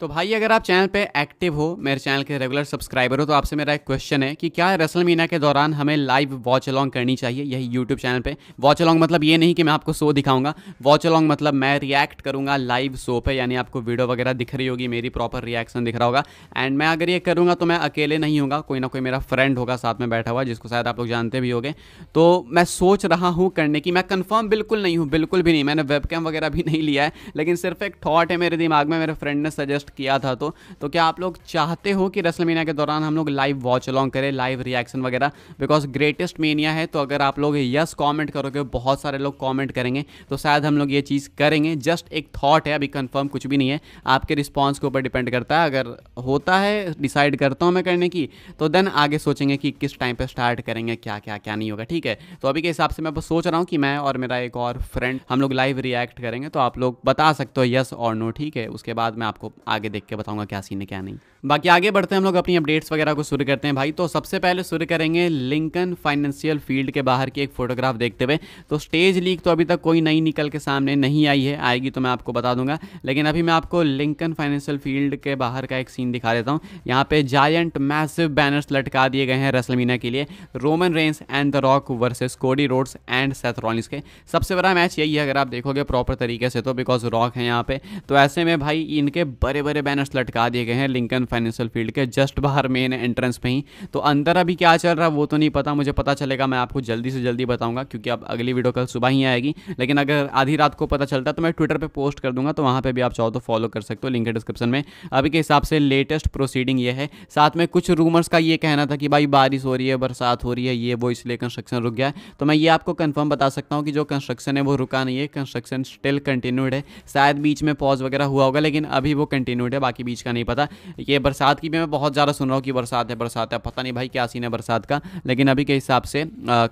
तो भाई अगर आप चैनल पे एक्टिव हो मेरे चैनल के रेगुलर सब्सक्राइबर हो तो आपसे मेरा एक क्वेश्चन है कि क्या रसल मीना के दौरान हमें लाइव वॉच अलॉन्ग करनी चाहिए यही यूट्यूब चैनल पे वॉच अलॉन्ग मतलब ये नहीं कि मैं आपको शो दिखाऊंगा वॉच अलॉन्ग मतलब मैं रिएक्ट करूंगा लाइव शो पे यानी आपको वीडियो वगैरह दिख रही होगी मेरी प्रॉपर रिएक्शन दिख रहा होगा एंड मैं अगर ये करूँगा तो मैं अकेले नहीं हूँ कोई ना कोई मेरा फ्रेंड होगा साथ में बैठा हुआ जिसको शायद आप लोग जानते भी होगे तो मैं सोच रहा हूँ करने की मैं कन्फर्म बिल्कुल नहीं हूँ बिल्कुल भी नहीं मैंने वेब वगैरह भी नहीं लिया है लेकिन सिर्फ एक थॉट है मेरे दिमाग में मेरे फ्रेंड ने सजेस्ट सेलेक्ट किया था तो तो क्या आप लोग चाहते हो कि रसल के दौरान हम लोग लाइव वॉच अलॉन्ग करें लाइव रिएक्शन वगैरह बिकॉज ग्रेटेस्ट मीनिया है तो अगर आप लोग यस कॉमेंट करोगे बहुत सारे लोग कॉमेंट करेंगे तो शायद हम लोग ये चीज़ करेंगे जस्ट एक थाट है अभी कन्फर्म कुछ भी नहीं है आपके रिस्पॉन्स के ऊपर डिपेंड करता है अगर होता है डिसाइड करता हूँ मैं करने की तो देन आगे सोचेंगे कि किस टाइम पर स्टार्ट करेंगे क्या क्या क्या नहीं होगा ठीक है तो अभी के हिसाब से मैं बस सोच रहा हूँ कि मैं और मेरा एक और फ्रेंड हम लोग लाइव रिएक्ट करेंगे तो आप लोग बता सकते हो यस और नो ठीक है उसके बाद मैं आपको आगे आगे देख के बताऊंगा क्या सीन है क्या नहीं बाकी आगे बढ़ते हैं हम लोग अपनी अपडेट्स वगैरह को शुरू करते हैं भाई तो सबसे पहले शुरू करेंगे लिंकन फाइनेंशियल फील्ड के बाहर की एक फोटोग्राफ देखते हुए तो स्टेज लीक तो अभी तक कोई नई निकल के सामने नहीं आई है आएगी तो मैं आपको बता दूंगा लेकिन अभी मैं आपको लिंकन फाइनेंशियल फील्ड के बाहर का एक सीन दिखा देता हूँ यहाँ पे जायंट मैसिव बैनर्स लटका दिए गए हैं रसलमीना के लिए Roman Reigns and the Rock versus Cody Rhodes and Seth के सबसे बड़ा मैच यही है अगर आप देखोगे प्रॉपर तरीके से तो बिकॉज रॉक है यहाँ पे तो ऐसे में भाई इनके बड़े बड़े बैनर्स लटका दिए गए हैं लिंकन फाइनेंशियल फील्ड के जस्ट बाहर मेन एंट्रेंस पे ही तो अंदर अभी क्या चल रहा है वो तो नहीं पता मुझे पता चलेगा मैं आपको जल्दी से जल्दी बताऊंगा क्योंकि अब अगली वीडियो कल सुबह ही आएगी लेकिन अगर आधी रात को पता चलता है तो मैं ट्विटर पर पोस्ट कर दूंगा तो वहाँ पर भी आप चाहो तो फॉलो कर सकते हो लिंक है डिस्क्रिप्शन में अभी के हिसाब से लेटेस्ट प्रोसीडिंग ये है साथ में कुछ रूमर्स का ये कहना था कि भाई बारिश हो रही है बरसात हो रही है ये वो इसलिए कंस्ट्रक्शन रुक गया है तो मैं ये आपको कंफर्म बता सकता हूँ कि जो कंस्ट्रक्शन है वो रुका नहीं है कंस्ट्रक्शन स्टिल कंटिन्यूड है शायद बीच में पॉज वगैरह हुआ होगा लेकिन अभी वो कंटिन्यूड है बाकी बीच का नहीं पता ये है बरसात की भी मैं बहुत ज़्यादा सुन रहा हूँ कि बरसात है बरसात है पता नहीं भाई क्या सीन है बरसात का लेकिन अभी के हिसाब से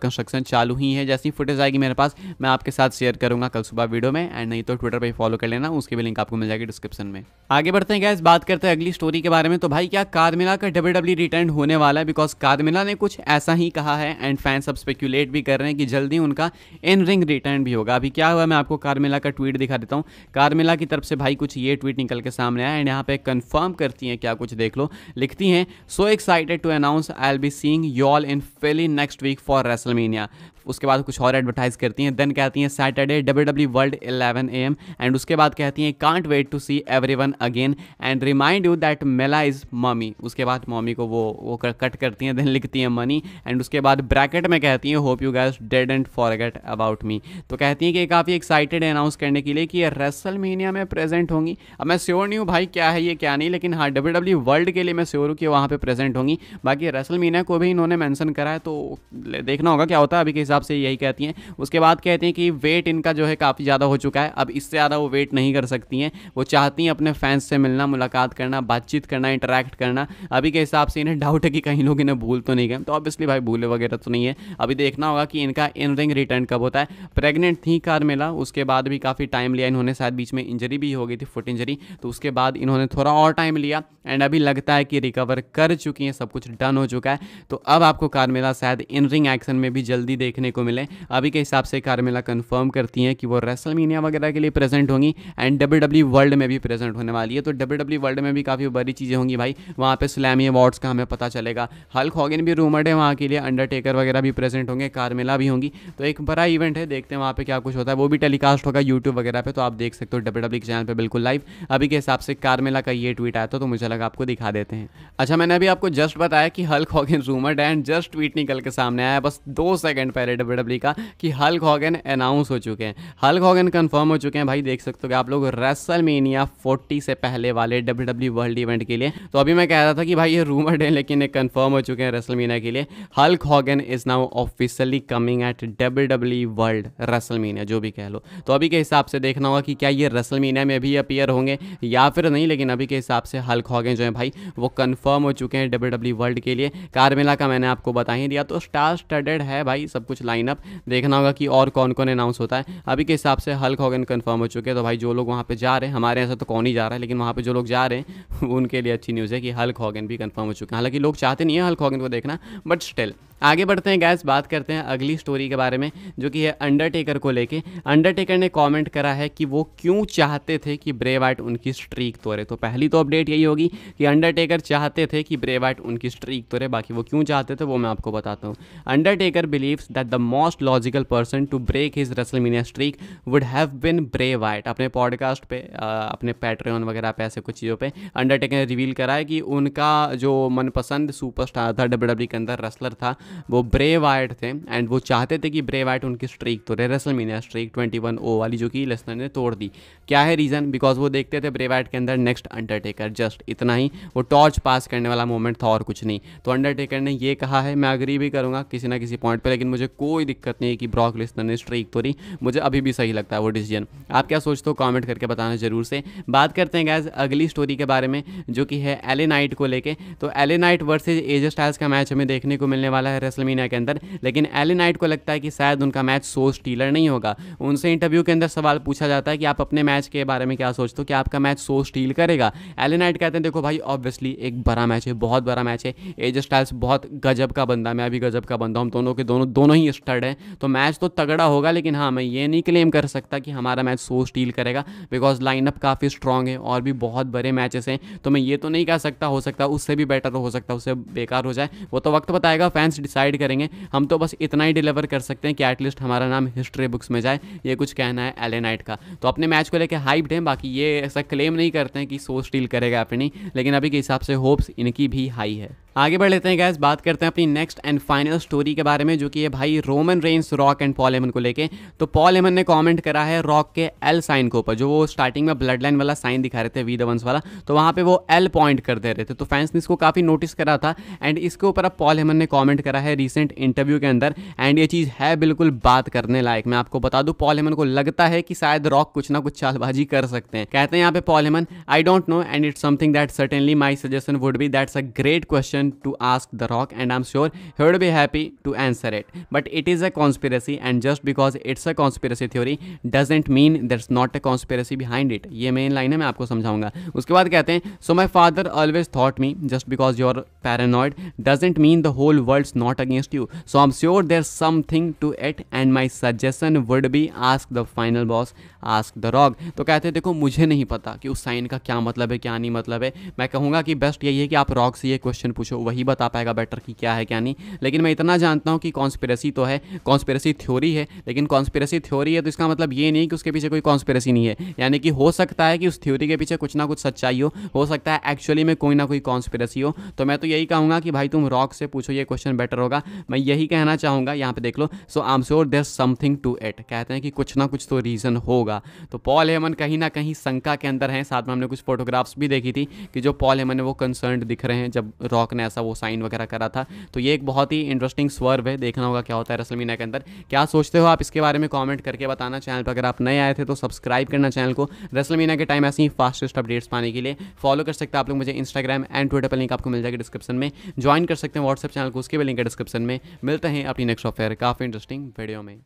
कंस्ट्रक्शन चालू ही है जैसे ही फुटेज आएगी मेरे पास मैं आपके साथ शेयर करूँगा कल सुबह वीडियो में एंड नहीं तो ट्विटर पर फॉलो कर लेना उसकी भी लिंक आपको मिल जाएगी डिस्क्रिप्शन में आगे बढ़ते हैं गैस बात करते हैं अगली स्टोरी के बारे में तो भाई क्या कारमिला का डब्ल्यू डब्ल्यू रिटर्न होने वाला है बिकॉज कारमिला ने कुछ ऐसा ही कहा है एंड फैंस अब स्पेक्यूलेट भी कर रहे हैं कि जल्दी उनका इन रिंग रिटर्न भी होगा अभी क्या हुआ मैं आपको कारमिला का ट्वीट दिखा देता हूँ कारमिला की तरफ से भाई कुछ ये ट्वीट निकल के सामने आया एंड यहाँ पे कन्फर्म करती हैं क्या कुछ देख लो लिखती हैं so excited to announce I'll be seeing you all in Philly next week for WrestleMania उसके बाद कुछ और एडवर्टाइज करती हैं देन कहती हैं Saturday W W World eleven A M and उसके बाद कहती हैं can't wait to see everyone again and remind you that Mella is mummy उसके बाद मम्मी को वो वो कट करती हैं देन लिखती हैं मनी एंड उसके बाद ब्रैकेट में कहती हैं hope you guys dead and forget about me तो कहती हैं कि काफ़ी एक्साइटेड है अनाउंस करने के लिए कि ये रेसल महीनिया में प्रेजेंट होंगी अब मैं श्योर नहीं हूँ भाई क्या है ये क्या नहीं लेकिन हाँ डब्ल्यू डब्ल्यू वर्ल्ड के लिए मैं श्योर हूँ कि वहाँ पर प्रेजेंट होंगी बाकी रेसल महीना को भी इन्होंने मैंसन करा है तो देखना होगा क्या होता है अभी के हिसाब हिसाब से यही कहती हैं उसके बाद कहते हैं कि वेट इनका जो है काफ़ी ज़्यादा हो चुका है अब इससे ज़्यादा वो वेट नहीं कर सकती हैं वो चाहती हैं अपने फैंस से मिलना मुलाकात करना बातचीत करना इंटरेक्ट करना अभी के हिसाब से इन्हें डाउट है कि कहीं लोग इन्हें भूल तो नहीं गए तो ऑब्वियसली भाई भूले वगैरह तो नहीं है अभी देखना होगा कि इनका इन रिंग रिटर्न कब होता है प्रेगनेंट थी मेला उसके बाद भी काफ़ी टाइम लिया इन्होंने शायद बीच में इंजरी भी हो गई थी फुट इंजरी तो उसके बाद इन्होंने थोड़ा और टाइम लिया एंड अभी लगता है कि रिकवर कर चुकी हैं सब कुछ डन हो चुका है तो अब आपको कारमेला शायद इन रिंग एक्शन में भी जल्दी देख देखने को मिले अभी के हिसाब से कार्मेला कन्फर्म करती हैं कि वो रेसल मीनिया वगैरह के लिए प्रेजेंट होंगी एंड डब्ल्यू डब्ल्यू वर्ल्ड में भी प्रेजेंट होने वाली है तो डब्ल्यू डब्ल्यू वर्ल्ड में भी काफ़ी बड़ी चीज़ें होंगी भाई वहाँ पर स्लैमी अवार्ड्स का हमें पता चलेगा हल्क हॉगिन भी रूमर्ड है वहाँ के लिए अंडरटेकर वगैरह भी प्रेजेंट होंगे कार्मेला भी होंगी तो एक बड़ा इवेंट है देखते हैं वहाँ पर क्या कुछ होता है वो भी टेलीकास्ट होगा यूट्यूब वगैरह पर तो आप देख सकते हो डब्ल्यू डब्ल्यू e के चैनल पर बिल्कुल लाइव अभी के हिसाब से कार्मेला का ये ट्वीट आया था तो मुझे लगा आपको दिखा देते हैं अच्छा मैंने अभी आपको जस्ट बताया कि Hulk Hogan rumoured and just tweet निकल के सामने आया बस दो सेकंड पहले है डब्ल्यू e का कि हल हॉगन अनाउंस हो चुके हैं हल हॉगन कन्फर्म हो चुके हैं भाई देख सकते हो कि आप लोग रेसल मीनिया फोर्टी से पहले वाले डब्ल्यू वर्ल्ड इवेंट के लिए तो अभी मैं कह रहा था कि भाई ये रूमर्ड है लेकिन ये कन्फर्म हो चुके हैं रेसल मेनिया के लिए Hulk Hogan is now officially coming at W World WrestleMania जो भी कह लो तो अभी के हिसाब से देखना होगा कि क्या ये रेसल मीनिया में भी अपियर होंगे या फिर नहीं लेकिन अभी के हिसाब से हल हॉगन जो है भाई वो कन्फर्म हो चुके हैं डब्ल्यू वर्ल्ड e के लिए कारमेला का मैंने आपको बता ही दिया तो स्टार स्टडेड है भाई सब कुछ कुछ लाइनअप देखना होगा कि और कौन कौन अनाउंस होता है अभी के हिसाब से हल्क होगन कन्फर्म हो चुके हैं तो भाई जो लोग वहाँ पर जा रहे हैं हमारे यहाँ से तो कौन ही जा रहा है लेकिन वहाँ पर जो लोग जा रहे हैं उनके लिए अच्छी न्यूज़ है कि हल्क हॉगन भी कन्फर्म हो चुके हैं हालांकि लोग चाहते नहीं है हल्क हॉगन को देखना बट स्टिल आगे बढ़ते हैं गैस बात करते हैं अगली स्टोरी के बारे में जो कि है अंडरटेकर को लेके अंडरटेकर ने कमेंट करा है कि वो क्यों चाहते थे कि ब्रेवाइट उनकी स्ट्रीक तोड़े तो पहली तो अपडेट यही होगी कि अंडरटेकर चाहते थे कि ब्रेवाइट उनकी स्ट्रीक तोड़े बाकी वो क्यों चाहते थे वो मैं आपको बताता हूँ Undertaker believe that the most logical person to break his WrestleMania streak would have been Bray Wyatt अपने पॉडकास्ट पर अपने पैट्रियन वगैरह पे ऐसे कुछ चीज़ों पर अंडरटेकर ने रिवील करा है कि उनका जो मनपसंद सुपरस्टार था डब्ल्यू e के अंदर रेसलर था वो ब्रे वाइट थे एंड वो चाहते थे कि ब्रे वाइट उनकी स्ट्रीक तोड़े WrestleMania streak twenty one ओ वाली जो कि लेसनर ने तोड़ दी क्या है रीज़न बिकॉज वो देखते थे ब्रे वाइट के अंदर नेक्स्ट अंडरटेकर जस्ट इतना ही वो टॉर्च पास करने वाला मोमेंट था और कुछ नहीं तो अंडरटेकर ने ये कहा है मैं अग्री भी करूँगा किसी ना किसी पॉइंट पर लेकिन मुझे कोई दिक्कत नहीं है कि ब्रॉक लेसनर ने स्ट्रीक तोड़ी मुझे अभी भी सही लगता है वो डिसीजन आप क्या सोचते हो कॉमेंट करके बताना जरूर से बात करते हैं गैज अगली स्टोरी के बारे में जो कि है एले नाइट को लेके तो LA Knight versus AJ Styles का मैच हमें देखने को मिलने वाला है है रेसलमीना के अंदर लेकिन एली नाइट को लगता है कि शायद उनका मैच सो स्टीलर नहीं होगा उनसे इंटरव्यू के अंदर सवाल पूछा जाता है कि आप अपने मैच के बारे में क्या सोचते हो कि आपका मैच सो स्टील करेगा एली नाइट कहते हैं देखो भाई ऑब्वियसली एक बड़ा मैच है बहुत बड़ा मैच है एज स्टाइल्स बहुत गजब का बंदा मैं भी गजब का बंदा हूँ दोनों के दोनों दोनों ही स्टर्ड हैं तो मैच तो तगड़ा होगा लेकिन हाँ मैं ये नहीं क्लेम कर सकता कि हमारा मैच सो स्टील करेगा बिकॉज लाइनअप काफ़ी स्ट्रॉन्ग है और भी बहुत बड़े मैचेस हैं तो मैं ये तो नहीं कह सकता हो सकता उससे भी बेटर हो सकता उससे बेकार हो जाए वो तो वक्त बताएगा फैंस डिसाइड करेंगे हम तो बस इतना ही डिलीवर कर सकते हैं कि एटलीस्ट हमारा नाम हिस्ट्री बुक्स में जाए ये कुछ कहना है एले नाइट का तो अपने मैच को लेकर हाइप हैं बाकी ये ऐसा क्लेम नहीं करते हैं कि सो स्टील करेगा अपनी लेकिन अभी के हिसाब से होप्स इनकी भी हाई है आगे बढ़ लेते हैं गैस बात करते हैं अपनी नेक्स्ट एंड फाइनल स्टोरी के बारे में जो कि है भाई Roman Reigns Rock and Paul Heyman को लेके तो पॉल एमन ने कमेंट करा है रॉक के एल साइन के ऊपर जो वो स्टार्टिंग में ब्लड लाइन वाला साइन दिखा रहे थे वी दंस वाला तो वहाँ पे वो एल पॉइंट कर दे रहे थे तो फैंस ने इसको काफ़ी नोटिस करा था एंड इसके ऊपर अब पॉल हेमन ने कॉमेंट करा करा है रिसेंट इंटरव्यू के अंदर एंड ये चीज़ है बिल्कुल बात करने लायक मैं आपको बता दूँ पॉल हेमन को लगता है कि शायद रॉक कुछ ना कुछ चालबाजी कर सकते हैं कहते हैं यहाँ पे Paul Heyman I don't know and it's something that certainly my suggestion would be that's a great question to ask the Rock and I am sure he would be happy to answer it but it is a conspiracy and just because it's a conspiracy theory doesn't mean that's not a conspiracy behind it ये main line है मैं आपको समझाऊंगा उसके बाद कहते हैं so my father always thought me just because your paranoid doesn't mean the whole world not against you so So I'm sure there something to it and my suggestion would be ask the final boss ask the Rock तो कहते हैं देखो मुझे नहीं पता कि उस sign का क्या मतलब है क्या नहीं मतलब है मैं कहूँगा कि बेस्ट यही है कि आप रॉक से ये क्वेश्चन पूछो वही बता पाएगा बेटर कि क्या है क्या नहीं लेकिन मैं इतना जानता हूँ कि कॉन्स्पेरेसी तो है कॉन्स्पेरेसी थ्योरी है लेकिन कॉन्स्पेरेसी थ्योरी है तो इसका मतलब ये नहीं कि उसके पीछे कोई कॉन्स्पेरेसी नहीं है यानी कि हो सकता है कि उस थ्योरी के पीछे कुछ ना कुछ सच्चाई हो हो सकता है एक्चुअली में कोई ना कोई कॉन्स्पेरेसी हो तो मैं तो यही कहूँगा कि भाई तुम रॉक से पूछो ये क्वेश्चन बेटर बेटर होगा मैं यही कहना चाहूँगा यहाँ पे देख लो so I am sure there something to it कहते हैं कि कुछ ना कुछ तो रीज़न होगा तो पॉल हेमन कहीं ना कहीं शंका के अंदर हैं साथ में हमने कुछ फोटोग्राफ्स भी देखी थी कि जो पॉल हेमन है वो कंसर्न दिख रहे हैं जब रॉक ने ऐसा वो साइन वगैरह करा था तो ये एक बहुत ही इंटरेस्टिंग स्वर्व है देखना होगा क्या होता है रसलमीना के अंदर क्या सोचते हो आप इसके बारे में कॉमेंट करके बताना चैनल पर अगर आप नए आए थे तो सब्सक्राइब करना चैनल को रसलमीना के टाइम ऐसे ही फास्टेस्ट अपडेट्स पाने के लिए फॉलो कर सकते हैं आप लोग मुझे इंस्टाग्राम एंड ट्विटर पर लिंक आपको मिल जाएगा डिस्क्रिप्शन में ज्वाइन कर सकते हैं व्हाट्सएप चैनल को उसके भी लिंक डिस्क्रिप्शन में मिलते हैं अपनी नेक्स्ट ऑफेयर काफ़ी इंटरेस्टिंग वीडियो में